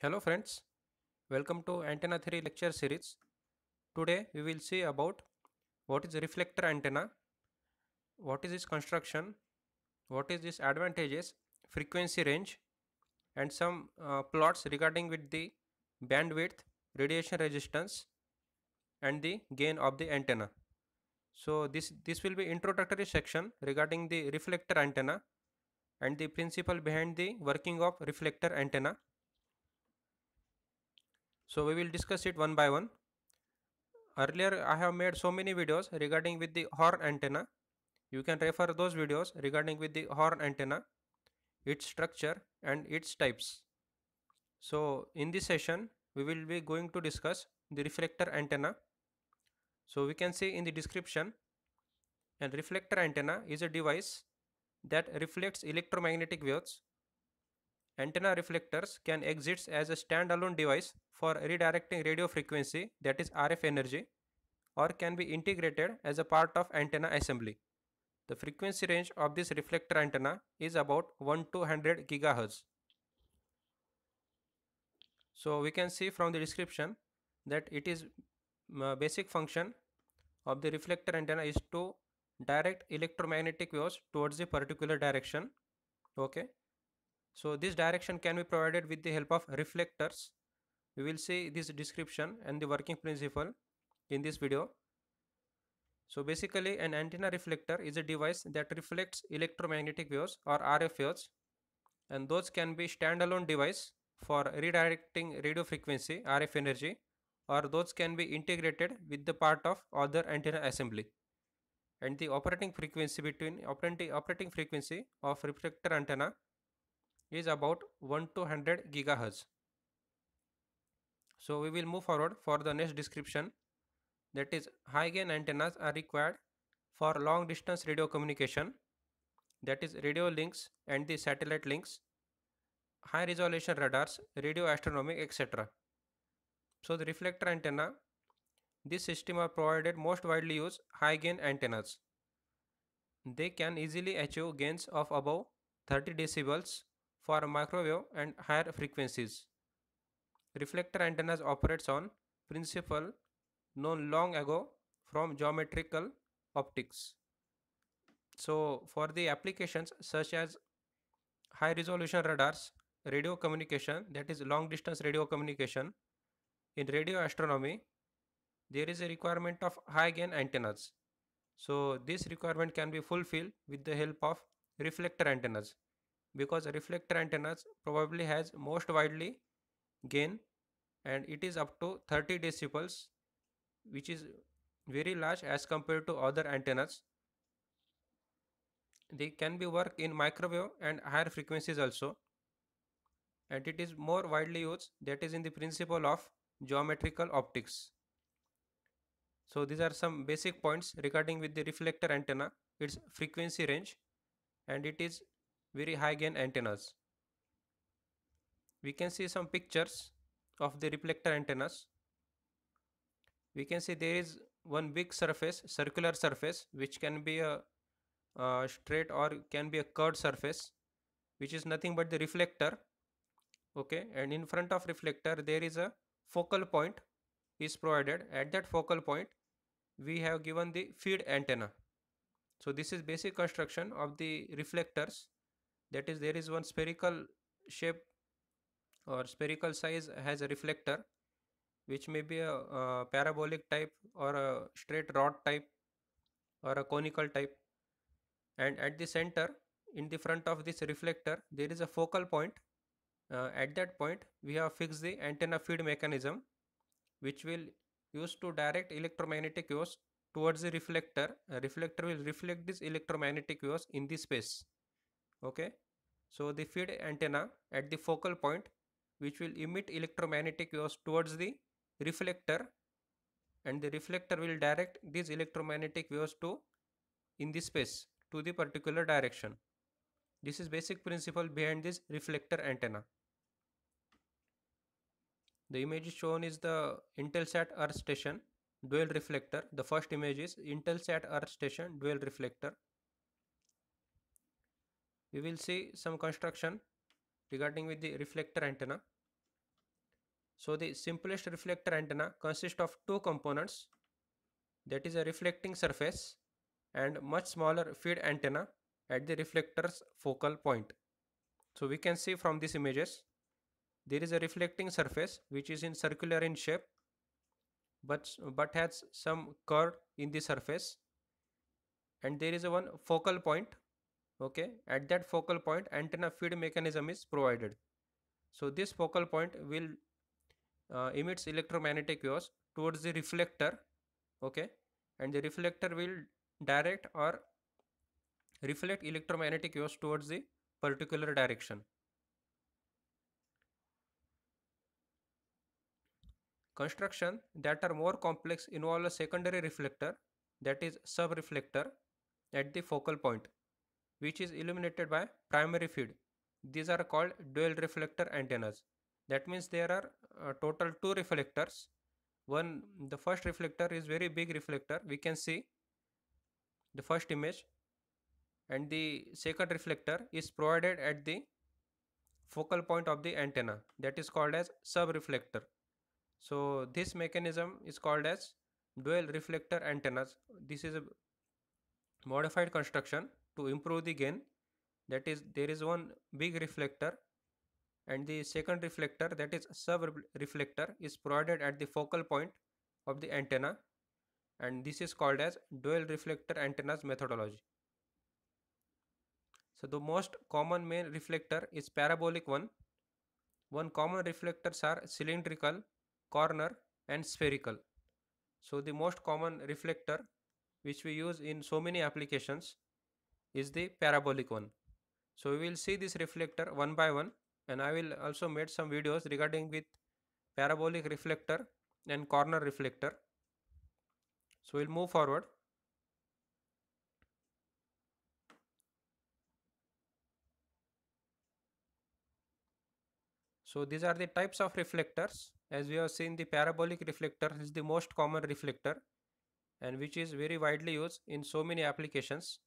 Hello friends, welcome to antenna theory lecture series. Today we will see about what is reflector antenna, what is its construction, what is its advantages, frequency range and some uh, plots regarding with the bandwidth, radiation resistance and the gain of the antenna. So this, this will be introductory section regarding the reflector antenna and the principle behind the working of reflector antenna so we will discuss it one by one. Earlier I have made so many videos regarding with the horn antenna. You can refer those videos regarding with the horn antenna, its structure and its types. So in this session we will be going to discuss the reflector antenna. So we can see in the description and reflector antenna is a device that reflects electromagnetic waves antenna reflectors can exist as a standalone device for redirecting radio frequency that is RF energy or can be integrated as a part of antenna assembly. The frequency range of this reflector antenna is about 1 to 100 gigahertz. So we can see from the description that it is uh, basic function of the reflector antenna is to direct electromagnetic waves towards a particular direction okay so this direction can be provided with the help of reflectors. We will see this description and the working principle in this video. So basically an antenna reflector is a device that reflects electromagnetic waves or RF waves and those can be standalone device for redirecting radio frequency RF energy or those can be integrated with the part of other antenna assembly and the operating frequency between operating, operating frequency of reflector antenna is about 1 to 100 gigahertz. So we will move forward for the next description that is high gain antennas are required for long distance radio communication that is radio links and the satellite links, high resolution radars, radio astronomy etc. So the reflector antenna, this system are provided most widely used high gain antennas. They can easily achieve gains of above 30 decibels for microwave and higher frequencies. Reflector antennas operates on principle known long ago from geometrical optics. So for the applications such as high resolution radars, radio communication that is long distance radio communication, in radio astronomy, there is a requirement of high gain antennas. So this requirement can be fulfilled with the help of reflector antennas because reflector antennas probably has most widely gain and it is up to 30 decibels which is very large as compared to other antennas. They can be work in microwave and higher frequencies also and it is more widely used that is in the principle of geometrical optics. So these are some basic points regarding with the reflector antenna, its frequency range and it is very high gain antennas. We can see some pictures of the reflector antennas. We can see there is one big surface, circular surface, which can be a, a straight or can be a curved surface, which is nothing but the reflector. Okay, and in front of reflector, there is a focal point is provided. At that focal point, we have given the feed antenna. So this is basic construction of the reflectors that is there is one spherical shape or spherical size has a reflector which may be a, a parabolic type or a straight rod type or a conical type and at the center in the front of this reflector there is a focal point uh, at that point we have fixed the antenna feed mechanism which will use to direct electromagnetic waves towards the reflector a reflector will reflect this electromagnetic waves in the space okay so the feed antenna at the focal point which will emit electromagnetic waves towards the reflector and the reflector will direct these electromagnetic waves to in the space to the particular direction this is basic principle behind this reflector antenna the image shown is the intelsat earth station dual reflector the first image is intelsat earth station dual reflector we will see some construction regarding with the reflector antenna. So the simplest reflector antenna consists of two components that is a reflecting surface and much smaller feed antenna at the reflector's focal point. So we can see from these images there is a reflecting surface which is in circular in shape but, but has some curve in the surface and there is a one focal point okay at that focal point antenna feed mechanism is provided so this focal point will uh, emits electromagnetic waves towards the reflector okay and the reflector will direct or reflect electromagnetic waves towards the particular direction construction that are more complex involve a secondary reflector that is sub reflector at the focal point which is illuminated by primary feed. These are called dual reflector antennas. That means there are uh, total two reflectors. One, the first reflector is very big reflector. We can see the first image and the second reflector is provided at the focal point of the antenna that is called as sub-reflector. So this mechanism is called as dual reflector antennas. This is a modified construction to improve the gain that is there is one big reflector and the second reflector that is sub reflector is provided at the focal point of the antenna and this is called as dual reflector antennas methodology. So the most common main reflector is parabolic one. One common reflectors are cylindrical, corner and spherical. So the most common reflector which we use in so many applications is the parabolic one so we will see this reflector one by one and i will also made some videos regarding with parabolic reflector and corner reflector so we'll move forward So these are the types of reflectors. As we have seen, the parabolic reflector is the most common reflector and which is very widely used in so many applications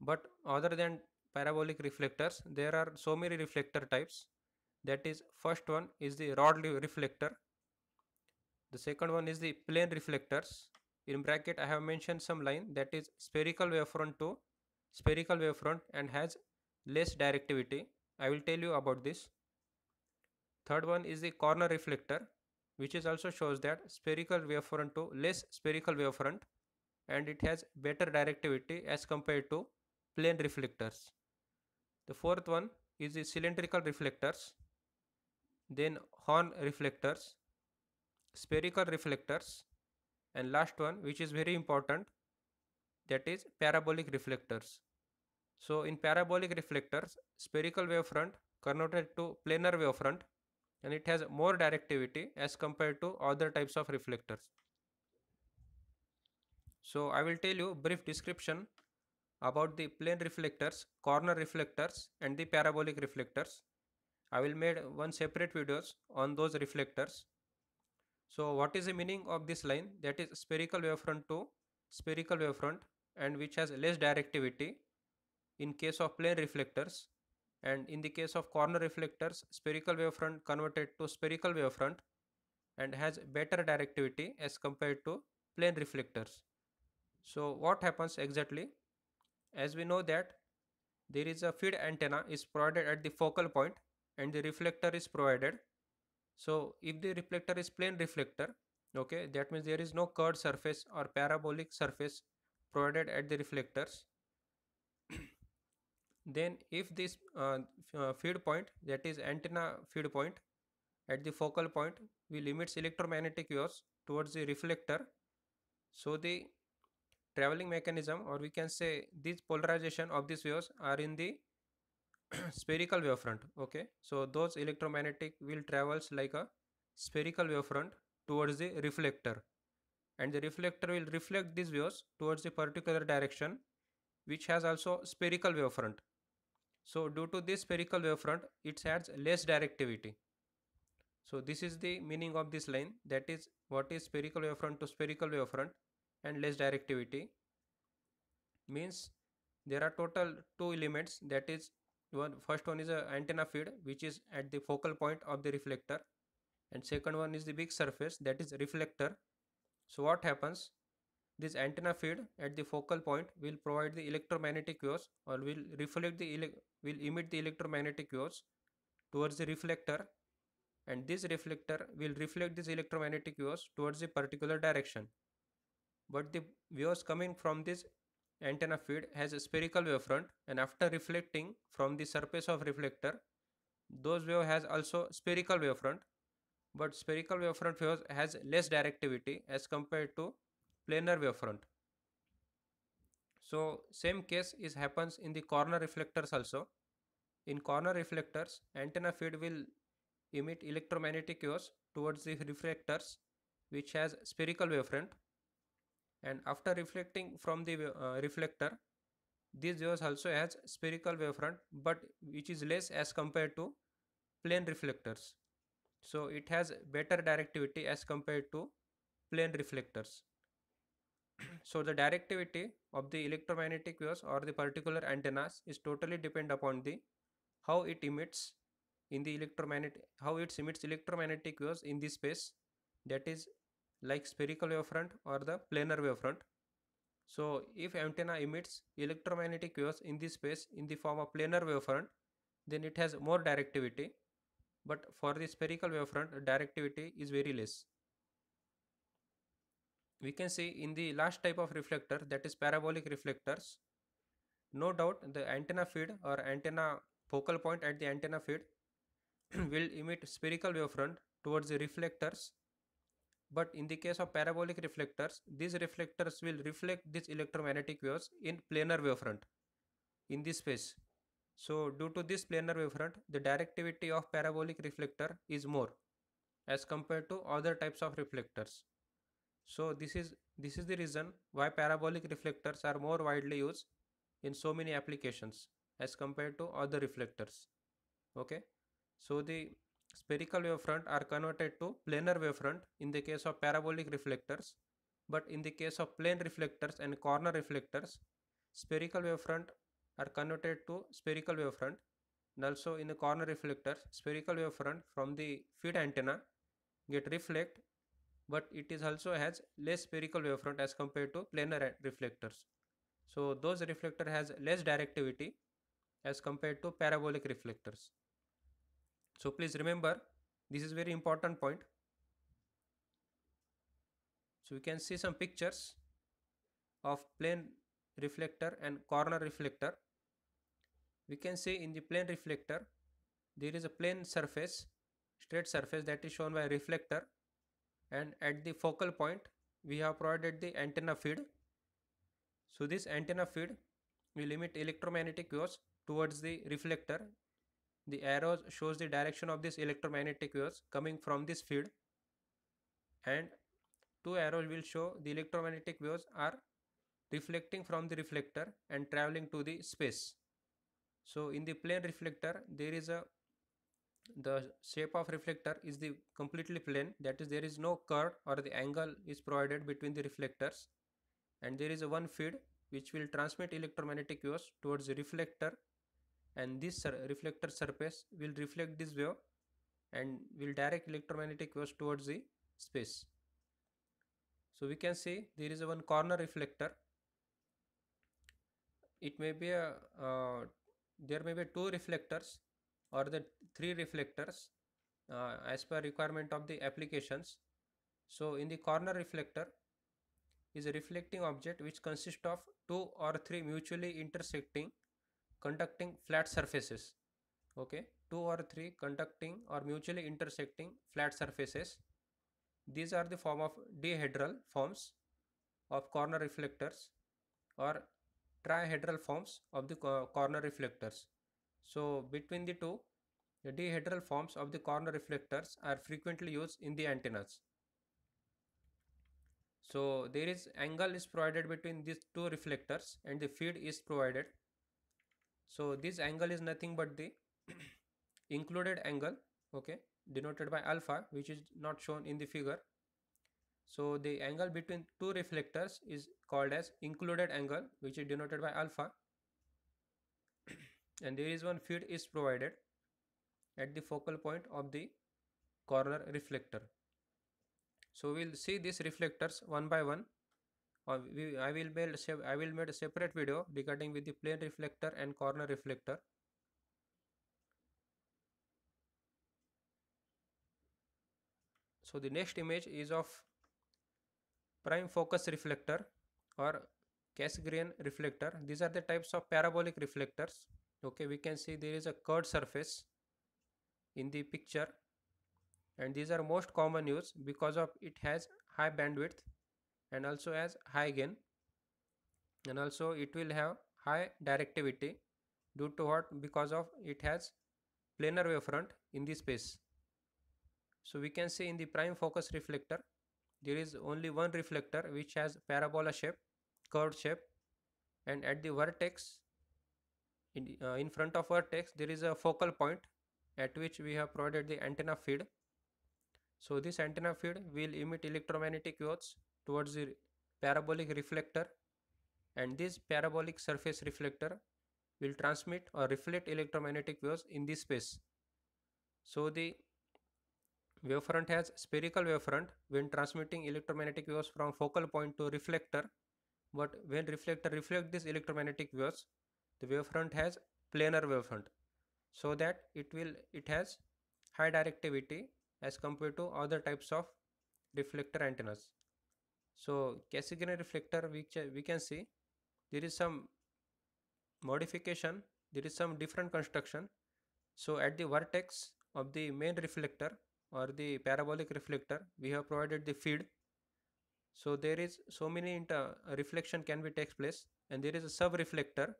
but other than parabolic reflectors there are so many reflector types that is first one is the rod reflector the second one is the plane reflectors in bracket I have mentioned some line that is spherical wavefront to spherical wavefront and has less directivity I will tell you about this third one is the corner reflector which is also shows that spherical wavefront to less spherical wavefront and it has better directivity as compared to plane reflectors. The fourth one is the cylindrical reflectors, then horn reflectors, spherical reflectors, and last one which is very important that is parabolic reflectors. So in parabolic reflectors, spherical wavefront converted to planar wavefront and it has more directivity as compared to other types of reflectors. So I will tell you brief description about the plane reflectors, corner reflectors and the parabolic reflectors. I will make one separate videos on those reflectors. So what is the meaning of this line that is spherical wavefront to spherical wavefront and which has less directivity in case of plane reflectors and in the case of corner reflectors spherical wavefront converted to spherical wavefront and has better directivity as compared to plane reflectors. So what happens exactly as we know that there is a feed antenna is provided at the focal point and the reflector is provided. So if the reflector is plane reflector, okay, that means there is no curved surface or parabolic surface provided at the reflectors. then if this uh, uh, feed point that is antenna feed point at the focal point we limits electromagnetic waves towards the reflector so the traveling mechanism or we can say this polarization of these waves are in the spherical wavefront okay so those electromagnetic will travels like a spherical wavefront towards the reflector and the reflector will reflect these waves towards the particular direction which has also spherical wavefront so due to this spherical wavefront it has less directivity so this is the meaning of this line that is what is spherical wavefront to spherical wavefront and less directivity means there are total two elements that is one first one is a antenna feed which is at the focal point of the reflector and second one is the big surface that is reflector so what happens this antenna feed at the focal point will provide the electromagnetic waves or will reflect the will emit the electromagnetic waves towards the reflector and this reflector will reflect this electromagnetic waves towards a particular direction but the waves coming from this antenna feed has a spherical wavefront and after reflecting from the surface of reflector those wave has also spherical wavefront but spherical wavefront waves has less directivity as compared to planar wavefront so same case is happens in the corner reflectors also in corner reflectors antenna feed will emit electromagnetic waves towards the reflectors which has spherical wavefront and after reflecting from the uh, reflector this waves also has spherical wavefront but which is less as compared to plane reflectors so it has better directivity as compared to plane reflectors so the directivity of the electromagnetic waves or the particular antennas is totally depend upon the how it emits in the electromagnetic how it emits electromagnetic waves in the space that is like spherical wavefront or the planar wavefront. So if antenna emits electromagnetic waves in this space in the form of planar wavefront, then it has more directivity. But for the spherical wavefront, directivity is very less. We can see in the last type of reflector that is parabolic reflectors. No doubt the antenna feed or antenna focal point at the antenna feed will emit spherical wavefront towards the reflectors but in the case of parabolic reflectors, these reflectors will reflect these electromagnetic waves in planar wavefront in this space. So due to this planar wavefront, the directivity of parabolic reflector is more as compared to other types of reflectors. So this is this is the reason why parabolic reflectors are more widely used in so many applications as compared to other reflectors. Okay. So the spherical wavefront are converted to planar wavefront in the case of parabolic reflectors. But in the case of plane reflectors and corner reflectors, spherical wavefront are converted to spherical wavefront and also in the corner reflectors, spherical wavefront from the feed antenna get reflect but it is also has less spherical wavefront as compared to planar reflectors. So those reflector has less directivity as compared to parabolic reflectors. So please remember this is very important point. So we can see some pictures of plane reflector and corner reflector. We can see in the plane reflector there is a plane surface straight surface that is shown by reflector and at the focal point we have provided the antenna feed. So this antenna feed will emit electromagnetic waves towards the reflector the arrow shows the direction of this electromagnetic waves coming from this field and two arrows will show the electromagnetic waves are reflecting from the reflector and traveling to the space. So in the plane reflector there is a the shape of reflector is the completely plane that is there is no curve or the angle is provided between the reflectors and there is a one feed which will transmit electromagnetic waves towards the reflector and this reflector surface will reflect this wave and will direct electromagnetic waves towards the space. So we can see there is a one corner reflector. It may be a uh, there may be two reflectors or the three reflectors uh, as per requirement of the applications. So in the corner reflector is a reflecting object which consists of two or three mutually intersecting conducting flat surfaces okay two or three conducting or mutually intersecting flat surfaces these are the form of dihedral forms of corner reflectors or trihedral forms of the corner reflectors so between the two the dihedral forms of the corner reflectors are frequently used in the antennas so there is angle is provided between these two reflectors and the feed is provided so this angle is nothing but the included angle okay denoted by alpha which is not shown in the figure so the angle between two reflectors is called as included angle which is denoted by alpha and there is one feed is provided at the focal point of the corner reflector so we'll see these reflectors one by one we, I will build I will make a separate video regarding with the plane reflector and corner reflector so the next image is of prime focus reflector or Cassegrain reflector these are the types of parabolic reflectors okay we can see there is a curved surface in the picture and these are most common use because of it has high bandwidth and also as high gain and also it will have high directivity due to what because of it has planar wavefront in the space so we can see in the prime focus reflector there is only one reflector which has parabola shape curved shape and at the vertex in, uh, in front of vertex there is a focal point at which we have provided the antenna feed so this antenna feed will emit electromagnetic waves towards the parabolic reflector and this parabolic surface reflector will transmit or reflect electromagnetic waves in this space. So the wavefront has spherical wavefront when transmitting electromagnetic waves from focal point to reflector but when reflector reflect this electromagnetic waves the wavefront has planar wavefront so that it will it has high directivity as compared to other types of reflector antennas so Cassignani reflector we, we can see there is some modification, there is some different construction. So at the vertex of the main reflector or the parabolic reflector, we have provided the feed. So there is so many inter reflection can be takes place and there is a sub reflector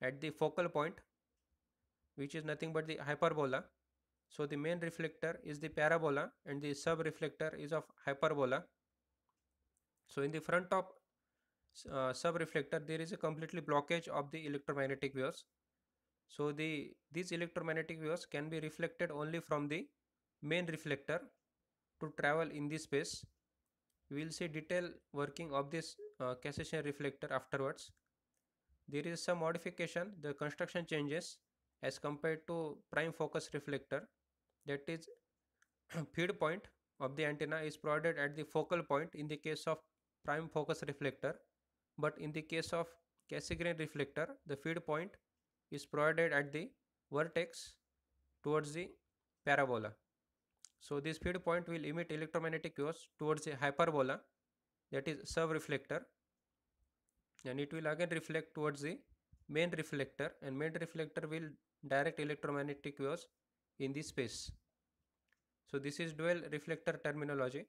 at the focal point which is nothing but the hyperbola. So the main reflector is the parabola and the sub reflector is of hyperbola. So in the front top uh, sub reflector there is a completely blockage of the electromagnetic waves. So the these electromagnetic waves can be reflected only from the main reflector to travel in this space. We will see detail working of this uh, cassation reflector afterwards. There is some modification, the construction changes as compared to prime focus reflector that is feed point of the antenna is provided at the focal point in the case of prime focus reflector but in the case of Cassegrain reflector the feed point is provided at the vertex towards the parabola. So this feed point will emit electromagnetic waves towards the hyperbola that is sub-reflector and it will again reflect towards the main reflector and main reflector will direct electromagnetic waves in the space. So this is dual reflector terminology.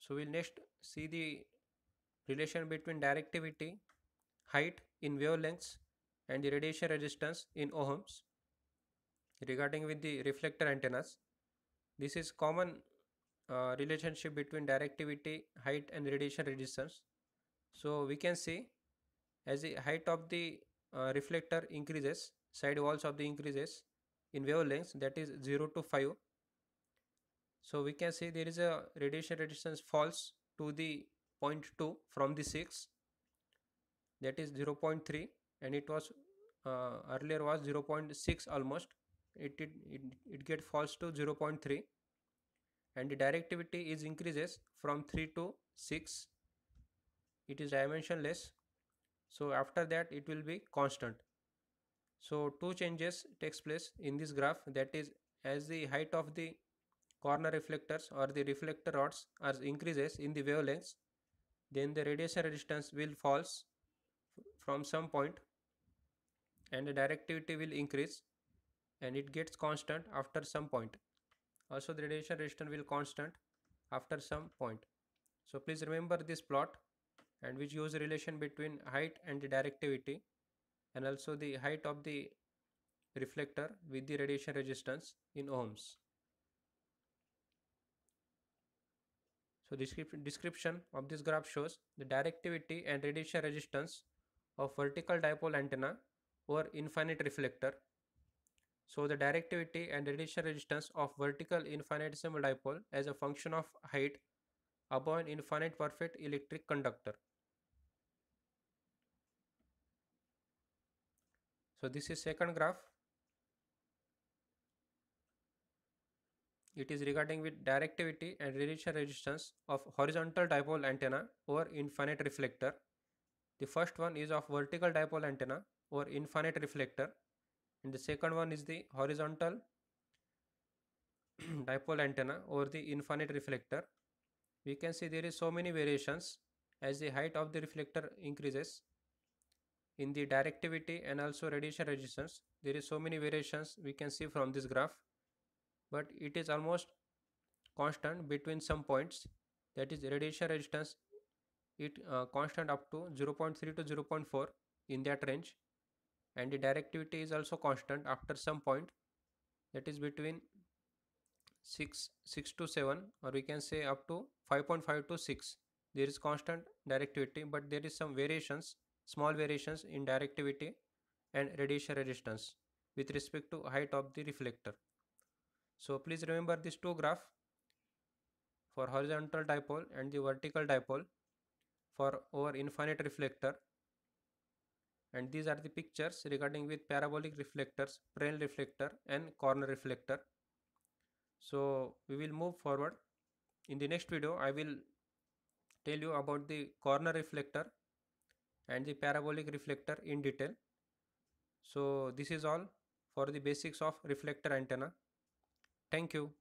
So we'll next see the relation between directivity, height in wavelengths and the radiation resistance in ohms regarding with the reflector antennas. This is common uh, relationship between directivity, height and radiation resistance. So we can see as the height of the uh, reflector increases side walls of the increases in wavelengths that is 0 to 5 so we can say there is a radiation resistance falls to the 0.2 from the 6 that is 0 0.3 and it was uh, earlier was 0 0.6 almost it it, it, it get falls to 0 0.3 and the directivity is increases from 3 to 6 it is dimensionless so after that it will be constant so two changes takes place in this graph that is as the height of the corner reflectors or the reflector rods as increases in the wavelengths then the radiation resistance will falls from some point and the directivity will increase and it gets constant after some point also the radiation resistance will constant after some point so please remember this plot and which use relation between height and the directivity and also the height of the reflector with the radiation resistance in ohms. So description of this graph shows the directivity and radiation resistance of vertical dipole antenna or infinite reflector. So the directivity and radiation resistance of vertical infinitesimal dipole as a function of height above an infinite perfect electric conductor. so this is second graph it is regarding with directivity and radiation resistance of horizontal dipole antenna or infinite reflector the first one is of vertical dipole antenna or infinite reflector and the second one is the horizontal dipole antenna or the infinite reflector we can see there is so many variations as the height of the reflector increases in the directivity and also radiation resistance there is so many variations we can see from this graph but it is almost constant between some points that is radiation resistance it uh, constant up to 0.3 to 0.4 in that range and the directivity is also constant after some point that is between 6 6 to 7 or we can say up to 5.5 to 6 there is constant directivity but there is some variations small variations in directivity and radiation resistance with respect to height of the reflector. So please remember these two graphs for horizontal dipole and the vertical dipole for our infinite reflector and these are the pictures regarding with parabolic reflectors, plane reflector and corner reflector. So we will move forward. In the next video I will tell you about the corner reflector and the parabolic reflector in detail. So this is all for the basics of reflector antenna. Thank you.